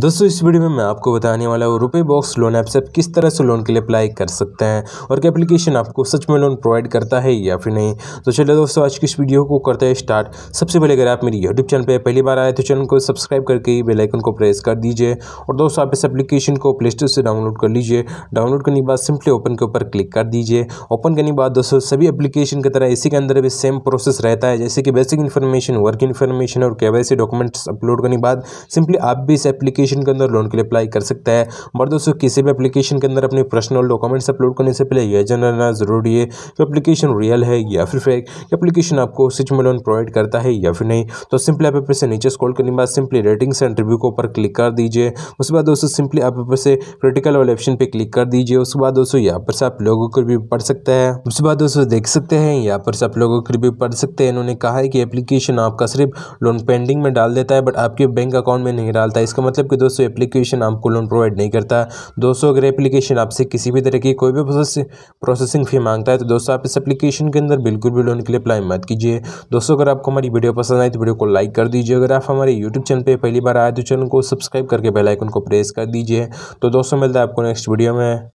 दोस्तों इस वीडियो में मैं आपको बताने वाला हूँ रुपये बॉक्स लोन ऐप से आप किस तरह से लोन के लिए अप्लाई कर सकते हैं और क्या एप्लीकेशन आपको सच में लोन प्रोवाइड करता है या फिर नहीं तो चलिए दोस्तों आज की इस वीडियो को करते हैं स्टार्ट सबसे पहले अगर आप मेरी यूट्यूब चैनल पर पहली बार आए तो चैनल को सब्सक्राइब करके बेलाइकन को प्रेस कर दीजिए और दोस्तों आप इस एप्लीकेशन को प्ले स्टोर से डाउनलोड कर लीजिए डाउनलोड करने के बाद सिंपली ओपन के ऊपर क्लिक कर दीजिए ओपन करने के बाद दोस्तों सभी एप्लीकेशन की तरह इसी के अंदर भी सेम प्रोसेस रहता है जैसे कि बेसिक इन्फॉर्मेशन वर्क इन्फॉर्मेशन और के डॉक्यूमेंट्स अपलोड करने के बाद सिंपली आप भी इस एप्लीकेशन एप्लीकेशन के अंदर लोन के लिए अप्लाई कर सकता है और दोस्तों किसी भी एप्लीकेशन के अंदर अपने पर्सनल डॉक्यूमेंट्स अपलोड करने से पहले यह जानना जरूरी है कि एप्लीकेशन रियल है या फिर फेक एप्लीकेशन आपको सच में लोन प्रोवाइड करता है या फिर नहीं तो सिंपली आप से नीचे स्कॉल करने के बाद सिंपली रेटिंग्स एंड रिव्यू के ऊपर क्लिक कर दीजिए उसके बाद दोस्तों सिंपली आप से क्रिटिकल वाले ऑप्शन पर क्लिक कर दीजिए उसके बाद दोस्तों यहाँ पर से आप लोगों को भी पढ़ सकते हैं उसके बाद दोस्तों देख सकते हैं यहाँ पर से आप लोगों को भी पढ़ सकते हैं इन्होंने कहा है कि एप्लीकेशन आपका सिर्फ लोन पेंडिंग में डाल देता है बट आपके बैंक अकाउंट में नहीं डालता इसका मतलब मतलब कि दोस्तों एप्लीकेशन आपको लोन प्रोवाइड नहीं करता दोस्तों अगर एप्लीकेशन आपसे किसी भी तरह की कोई भी प्रोसेसिंग फ़ी मांगता है तो दोस्तों आप इस एप्लीकेशन के अंदर बिल्कुल भी लोन के लिए अप्लाई मत कीजिए दोस्तों अगर आपको हमारी वीडियो पसंद आए तो वीडियो को लाइक कर दीजिए अगर आप हमारे यूट्यूब चैनल पर पहली बार आए तो चैनल को सब्सक्राइब करके बेलाइकन को प्रेस कर दीजिए तो दोस्तों मिलता है आपको नेक्स्ट वीडियो में